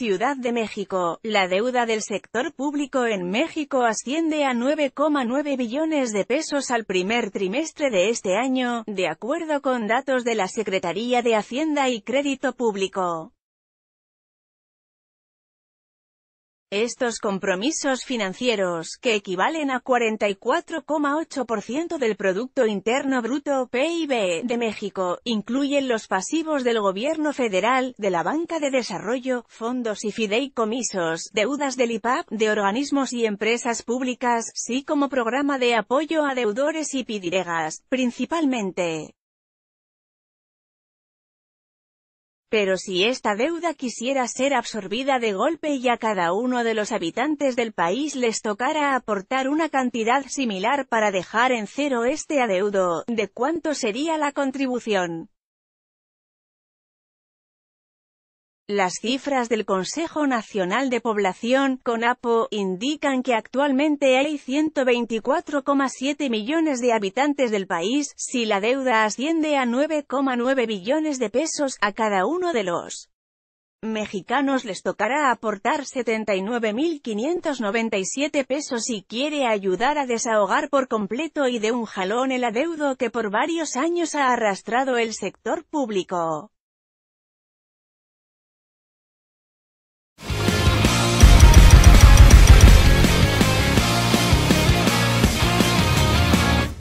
Ciudad de México, la deuda del sector público en México asciende a 9,9 billones de pesos al primer trimestre de este año, de acuerdo con datos de la Secretaría de Hacienda y Crédito Público. Estos compromisos financieros, que equivalen a 44,8% del Producto Interno Bruto PIB de México, incluyen los pasivos del Gobierno Federal, de la Banca de Desarrollo, fondos y fideicomisos, deudas del IPAP, de organismos y empresas públicas, así como programa de apoyo a deudores y pidiregas, principalmente. Pero si esta deuda quisiera ser absorbida de golpe y a cada uno de los habitantes del país les tocara aportar una cantidad similar para dejar en cero este adeudo, ¿de cuánto sería la contribución? Las cifras del Consejo Nacional de Población, CONAPO, indican que actualmente hay 124,7 millones de habitantes del país, si la deuda asciende a 9,9 billones de pesos, a cada uno de los mexicanos les tocará aportar 79.597 pesos si quiere ayudar a desahogar por completo y de un jalón el adeudo que por varios años ha arrastrado el sector público.